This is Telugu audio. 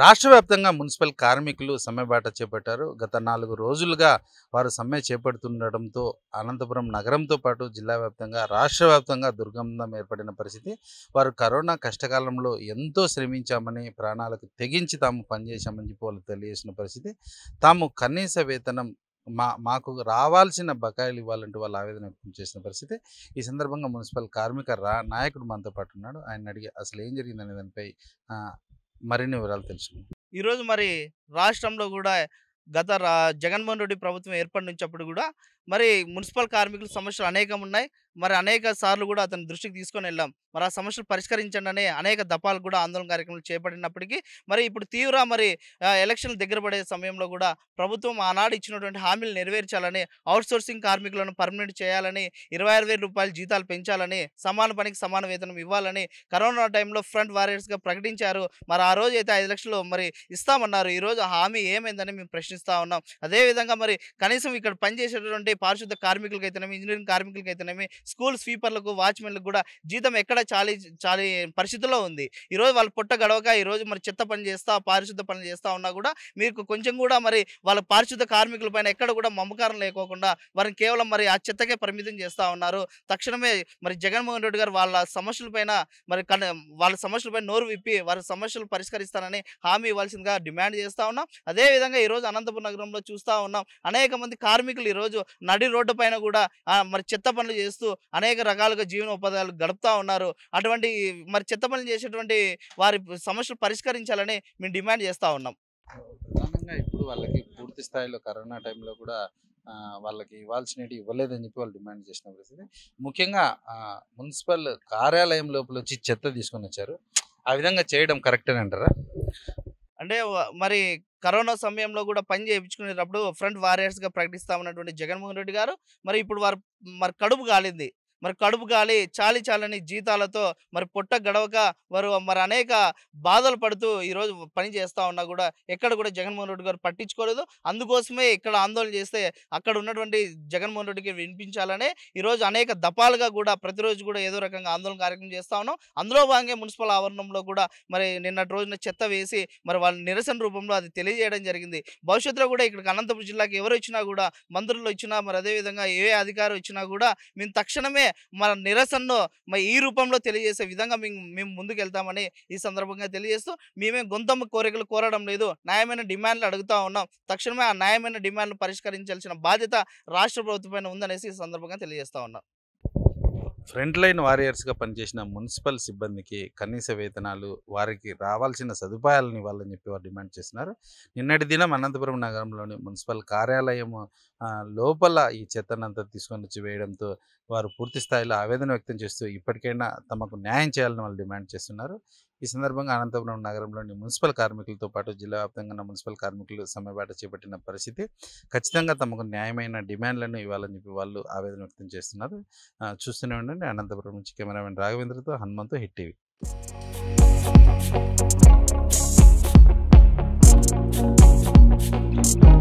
రాష్ట్ర వ్యాప్తంగా మున్సిపల్ కార్మికులు సమ్మెబాట చేపట్టారు గత నాలుగు రోజులుగా వారు సమ్మె చేపడుతుండటంతో అనంతపురం నగరంతో పాటు జిల్లా వ్యాప్తంగా రాష్ట్ర వ్యాప్తంగా దుర్గంధం ఏర్పడిన పరిస్థితి వారు కరోనా కష్టకాలంలో ఎంతో శ్రమించామని ప్రాణాలకు తెగించి తాము పనిచేశామని చెప్పి వాళ్ళు తెలియజేసిన పరిస్థితి తాము కనీస వేతనం మా మాకు రావాల్సిన బకాయిలు ఇవ్వాలంటూ వాళ్ళు ఆవేదన వ్యక్తం చేసిన పరిస్థితి ఈ సందర్భంగా మున్సిపల్ కార్మిక రా నాయకుడు మనతో పాటు ఉన్నాడు ఆయన అడిగి అసలు ఏం జరిగిందనే దానిపై మరిన్ని వివరాలు తెలుసుకుందాం ఈరోజు మరి రాష్ట్రంలో కూడా గత జగన్మోహన్ రెడ్డి ప్రభుత్వం ఏర్పడినప్పుడు కూడా మరి మున్సిపల్ కార్మికుల సమస్యలు అనేకం ఉన్నాయి మరి అనేక సార్లు కూడా అతని దృష్టికి తీసుకొని వెళ్ళాం మరి ఆ సమస్యలు పరిష్కరించండి అనే అనేక దపాలు కూడా ఆందోళన కార్యక్రమాలు చేపట్టినప్పటికీ మరి ఇప్పుడు తీవ్ర మరి ఎలక్షన్లు దగ్గర పడే సమయంలో కూడా ప్రభుత్వం ఆనాడు ఇచ్చినటువంటి హామీలు నెరవేర్చాలని అవుట్సోర్సింగ్ కార్మికులను పర్మనెంట్ చేయాలని ఇరవై ఆరు రూపాయలు జీతాలు పెంచాలని సమాన పనికి సమాన వేతనం ఇవ్వాలని కరోనా టైంలో ఫ్రంట్ వారియర్స్గా ప్రకటించారు మరి ఆ రోజు అయితే ఐదు లక్షలు మరి ఇస్తామన్నారు ఈరోజు ఆ హామీ ఏమైందని మేము ప్రశ్నిస్తూ ఉన్నాం అదేవిధంగా మరి కనీసం ఇక్కడ పనిచేసేటువంటి పారిశుద్ధ కార్మికులకైతేనేమి ఇంజనీరింగ్ కార్మికులకైతేనేమి స్కూల్ స్వీపర్లకు వాచ్మెన్లకు కూడా జీతం ఎక్కడ చాలి చాలి పరిస్థితుల్లో ఉంది ఈరోజు వాళ్ళు పుట్ట గడవక ఈరోజు మరి చెత్త పని చేస్తా పారిశుద్ధ పనులు చేస్తా ఉన్నా కూడా మీకు కొంచెం కూడా మరి వాళ్ళ పారిశుద్ధ కార్మికుల పైన ఎక్కడ కూడా మమకారం లేకోకుండా వారిని కేవలం మరి ఆ చెత్తకే పరిమితం చేస్తూ ఉన్నారు తక్షణమే మరి జగన్మోహన్ రెడ్డి గారు వాళ్ళ సమస్యలపైన మరి వాళ్ళ సమస్యలపైన నోరు విప్పి వారి సమస్యలు పరిష్కరిస్తానని హామీ ఇవ్వాల్సిందిగా డిమాండ్ చేస్తూ ఉన్నాం అదేవిధంగా ఈరోజు అనంతపురం నగరంలో చూస్తూ ఉన్నాం అనేక మంది కార్మికులు ఈరోజు నడి రోడ్డు పైన కూడా మరి చెత్త పనులు చేస్తూ అనేక రకాలుగా జీవనోపాధాలు గడుపుతూ ఉన్నారు అటువంటి మరి చెత్త చేసేటువంటి వారి సమస్యలు పరిష్కరించాలని మేము డిమాండ్ చేస్తూ ఉన్నాం ప్రధానంగా ఇప్పుడు వాళ్ళకి పూర్తి స్థాయిలో కరోనా టైంలో కూడా వాళ్ళకి ఇవ్వాల్సినవి ఇవ్వలేదని చెప్పి వాళ్ళు డిమాండ్ చేసిన పరిస్థితి ముఖ్యంగా మున్సిపల్ కార్యాలయం లోపల వచ్చి చెత్త తీసుకొని వచ్చారు ఆ విధంగా చేయడం కరెక్ట్ అంటారా అంటే మరి కరోనా సమయంలో కూడా పని చేయించుకునేటప్పుడు ఫ్రంట్ వారియర్స్గా ప్రకటిస్తామన్నటువంటి జగన్మోహన్ రెడ్డి గారు మరి ఇప్పుడు వారు మరి కడుపు కాలింది మరి కడుపు గాలి చాలి చాలని జీతాలతో మరి పొట్ట గడవక వారు మరి అనేక బాధలు పడుతూ ఈరోజు పని చేస్తూ ఉన్నా కూడా ఎక్కడ కూడా జగన్మోహన్ రెడ్డి గారు పట్టించుకోలేదు అందుకోసమే ఇక్కడ ఆందోళన చేస్తే అక్కడ ఉన్నటువంటి జగన్మోహన్ రెడ్డికి వినిపించాలనే ఈరోజు అనేక దపాలుగా కూడా ప్రతిరోజు కూడా ఏదో రకంగా ఆందోళన కార్యక్రమం చేస్తూ ఉన్నాం అందులో భాగంగా మున్సిపల్ ఆవరణంలో కూడా మరి నిన్నటి రోజున చెత్త వేసి మరి వాళ్ళ నిరసన రూపంలో అది తెలియజేయడం జరిగింది భవిష్యత్తులో కూడా ఇక్కడికి అనంతపురం జిల్లాకి ఎవరు వచ్చినా కూడా మంత్రులు వచ్చినా మరి అదేవిధంగా ఏ అధికారం వచ్చినా కూడా మేము తక్షణమే మన నిరసనను మరి ఈ రూపంలో తెలియజేసే విధంగా మేము మేము వెళ్తామని ఈ సందర్భంగా తెలియజేస్తూ మేమే గొంతమ్మ కోరికలు కోరడం లేదు న్యాయమైన డిమాండ్లు అడుగుతూ ఉన్నాం తక్షణమే ఆ న్యాయమైన డిమాండ్లు పరిష్కరించాల్సిన బాధ్యత రాష్ట్ర ప్రభుత్వం ఉందనేసి ఈ సందర్భంగా తెలియజేస్తా ఉన్నాం ఫ్రంట్ లైన్ వారియర్స్గా పనిచేసిన మున్సిపల్ సిబ్బందికి కనీస వేతనాలు వారికి రావాల్సిన సదుపాయాలను ఇవ్వాలని చెప్పి వారు డిమాండ్ చేస్తున్నారు నిన్నటి దినం అనంతపురం నగరంలోని మున్సిపల్ కార్యాలయం లోపల ఈ చెత్తనంతా తీసుకొని వచ్చి వేయడంతో వారు పూర్తి స్థాయిలో ఆవేదన వ్యక్తం చేస్తూ ఇప్పటికైనా తమకు న్యాయం చేయాలని వాళ్ళు డిమాండ్ చేస్తున్నారు ఈ సందర్భంగా అనంతపురం నగరంలోని మున్సిపల్ కార్మికులతో పాటు జిల్లా వ్యాప్తంగా ఉన్న మున్సిపల్ కార్మికులు సమ్మెబాట చేపట్టిన పరిస్థితి ఖచ్చితంగా తమకు న్యాయమైన డిమాండ్లను ఇవ్వాలని చెప్పి వాళ్ళు ఆవేదన వ్యక్తం చేస్తున్నారు చూస్తూనే ఉండండి అనంతపురం నుంచి కెమెరామెన్ రాఘవేంద్రతో Hanumanthu hit TV thank you